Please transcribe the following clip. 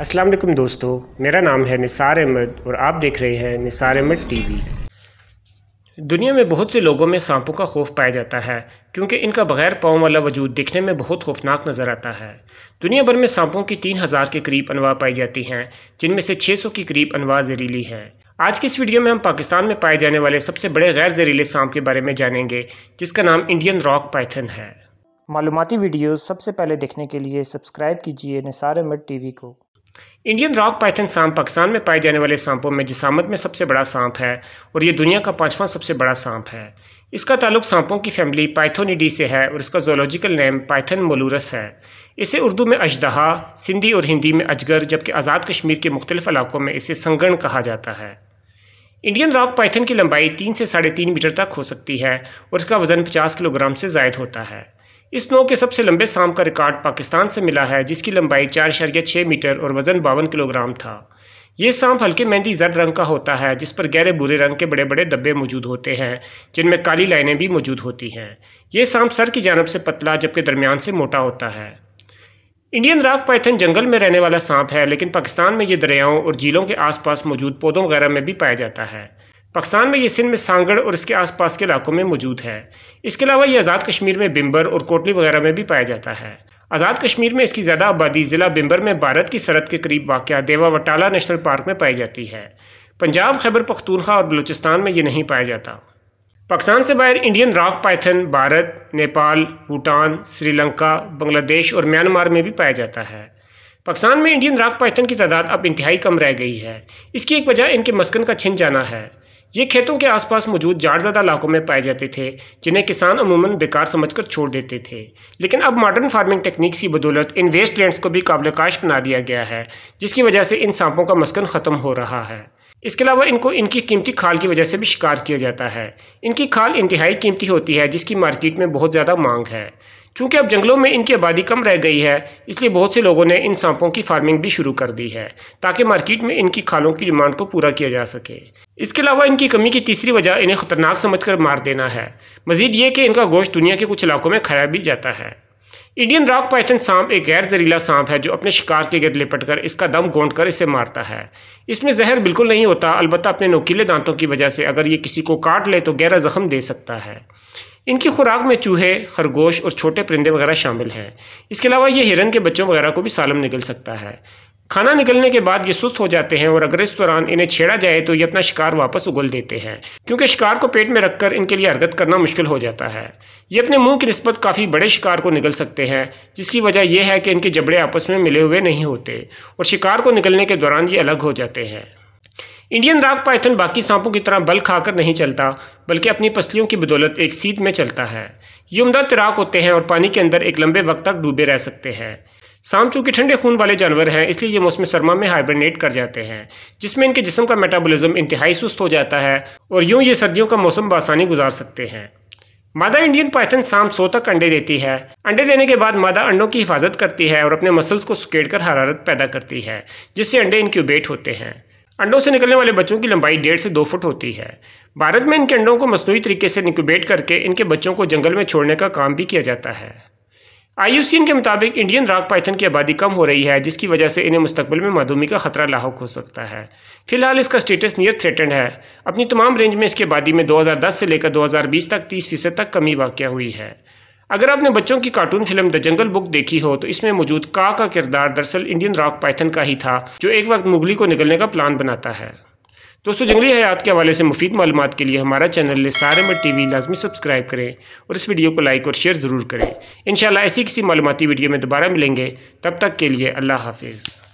अस्सलाम वालेकुम दोस्तों मेरा नाम है निसार अहमद और आप देख रहे हैं निसार अहमद टीवी दुनिया में बहुत से लोगों में सांपों का खौफ पाया जाता है क्योंकि इनका बगैर पाँव वाला वजूद दिखने में बहुत खौफनाक नज़र आता है दुनिया भर में सांपों की तीन हज़ार के करीब अनवा पाई जाती हैं जिनमें से छः सौ के करीब अनवा जहरीली हैं आज की इस वीडियो में हम पाकिस्तान में पाए जाने वाले सबसे बड़े गैर जहरीले सांप के बारे में जानेंगे जिसका नाम इंडियन रॉक पाइथन है मालूमती वीडियो सबसे पहले देखने के लिए सब्सक्राइब कीजिए निसार अहमद टीवी को इंडियन रॉक पाइथन सांप पाकिस्तान में पाए जाने वाले सांपों में जिसामत में सबसे बड़ा सांप है और ये दुनिया का पांचवां सबसे बड़ा सांप है इसका ताल्लुक सांपों की फैमिली पाइथोनिडी से है और इसका जोलॉजिकल नेम पाइथन मोलूरस है इसे उर्दू में अजदहा सिंधी और हिंदी में अजगर जबकि आज़ाद कश्मीर के मुख्तलिफ इलाकों में इसे संगण कहा जाता है इंडियन रॉक पाइथन की लंबाई तीन से साढ़े तीन मीटर तक हो सकती है और इसका वज़न पचास किलोग्राम से जायद होता है इस नौ के सबसे लंबे सांप का रिकॉर्ड पाकिस्तान से मिला है जिसकी लंबाई चार इशारिया छः मीटर और वज़न बावन किलोग्राम था यह सांप हल्के मेहंदी जर्द रंग का होता है जिस पर गहरे बुरे रंग के बड़े बड़े डब्बे मौजूद होते हैं जिनमें काली लाइनें भी मौजूद होती हैं ये सांप सर की जानब से पतला जबकि दरमियान से मोटा होता है इंडियन राग पाइथन जंगल में रहने वाला सांप है लेकिन पाकिस्तान में ये दरियाओं और झीलों के आसपास मौजूद पौधों वगैरह में भी पाया जाता है पाकिस्तान में ये सिंध में सांगड़ और इसके आसपास के इलाकों में मौजूद है इसके अलावा ये आज़ाद कश्मीर में बिम्बर और कोटली वगैरह में भी पाया जाता है आज़ाद कश्मीर में इसकी ज़्यादा आबादी ज़िला बिम्बर में भारत की सरहद के करीब वाक़ देवा वटाला नेशनल पार्क में पाई जाती है पंजाब खैबर पख्तूनखा और बलूचिस्तान में ये नहीं पाया जाता पाकिस्तान से बाहर Indian rock Python Bharat Nepal Bhutan Sri Lanka Bangladesh और म्यांमार में भी पाया जाता है पाकिस्तान में इंडियन रॉक पाइथन की तादाद अब इंतहाई कम रह गई है इसकी एक वजह इनके मस्कन का छिन जाना है ये खेतों के आसपास मौजूद जाड़ज़दा इलाकों में पाए जाते थे जिन्हें किसान अमूमन बेकार समझकर छोड़ देते थे लेकिन अब मॉडर्न फार्मिंग टेक्निक्स की बदौलत इन वेस्ट लैंड्स को भी काबिल काश बना दिया गया है जिसकी वजह से इन सांपों का मस्कन ख़त्म हो रहा है इसके अलावा इनको इनकी कीमती खाल की वजह से भी शिकार किया जाता है इनकी खाल इंतहाई कीमती होती है जिसकी मार्केट में बहुत ज़्यादा मांग है चूँकि अब जंगलों में इनकी आबादी कम रह गई है इसलिए बहुत से लोगों ने इन सांपों की फार्मिंग भी शुरू कर दी है ताकि मार्केट में इनकी खालों की डिमांड को पूरा किया जा सके इसके अलावा इनकी कमी की तीसरी वजह इन्हें ख़तरनाक समझकर मार देना है मज़ीद ये कि इनका गोश्त दुनिया के कुछ इलाकों में खाया भी जाता है इंडियन रॉक पाइथन सांप एक गैर जहरीला सांप है जो अपने शिकार के गिर लिपट कर इसका दम गोंड कर इसे मारता है इसमें जहर बिल्कुल नहीं होता अलबत्त अपने नोकीले दांतों की वजह से अगर ये किसी को काट ले तो गहरा जख्म दे सकता है इनकी खुराक में चूहे खरगोश और छोटे परिंदे वगैरह शामिल हैं इसके अलावा ये हिरन के बच्चों वगैरह को भी सालम निकल सकता है खाना निकलने के बाद ये सुस्त हो जाते हैं और अगर इस दौरान इन्हें छेड़ा जाए तो ये अपना शिकार वापस उगल देते हैं क्योंकि शिकार को पेट में रखकर इनके लिए हरकत करना मुश्किल हो जाता है ये अपने मुंह की नस्बत काफ़ी बड़े शिकार को निकल सकते हैं जिसकी वजह यह है कि इनके जबड़े आपस में मिले हुए नहीं होते और शिकार को निकलने के दौरान ये अलग हो जाते हैं इंडियन राग पाइथन बाकी सांपों की तरह बल खाकर नहीं चलता बल्कि अपनी पसलियों की बदौलत एक सीध में चलता है ये उमदा तैराक होते हैं और पानी के अंदर एक लंबे वक्त तक डूबे रह सकते हैं सांप चूँकि ठंडे खून वाले जानवर हैं इसलिए ये मौसम सरमा में हाइब्रनेट कर जाते हैं जिसमें इनके जिसम का मेटाबोलिज्म इंतहाई सुस्त हो जाता है और यूँ ये सर्दियों का मौसम बसानी गुजार सकते हैं मादा इंडियन पाइथन शाम सौ तक अंडे देती है अंडे देने के बाद मादा अंडों की हिफाजत करती है और अपने मसल्स को सकेड़ कर हरारत पैदा करती है जिससे अंडे इनक्यूबेट होते हैं अंडों से निकलने वाले बच्चों की लंबाई डेढ़ से दो फुट होती है भारत में इनके अंडों को मसनू तरीके से इनक्यूबेट करके इनके बच्चों को जंगल में छोड़ने का काम भी किया जाता है आई के मुताबिक इंडियन राग पाइथन की आबादी कम हो रही है जिसकी वजह से इन्हें मुस्तबिल में मधुमी का खतरा लाक हो सकता है फिलहाल इसका स्टेटस नियर थ्रेटेंड है अपनी तमाम रेंज में इसकी आबादी में 2010 से लेकर 2020 तक 30 फीसद तक कमी वाक़ हुई है अगर आपने बच्चों की cartoon film the jungle book देखी हो तो इसमें मौजूद का का किरदार दरअसल इंडियन रॉक पाइथन का ही था जो एक वक्त मुगली को निकलने का प्लान बनाता है दोस्तों जंगली हयात के हवाले से मुफीद मालूम के लिए हमारा चैनल में टी वी लाजमी सब्सक्राइब करें और इस वीडियो को लाइक और शेयर ज़रूर करें इन ऐसी किसी मालूमती वीडियो में दोबारा मिलेंगे तब तक के लिए अल्लाह हाफिज़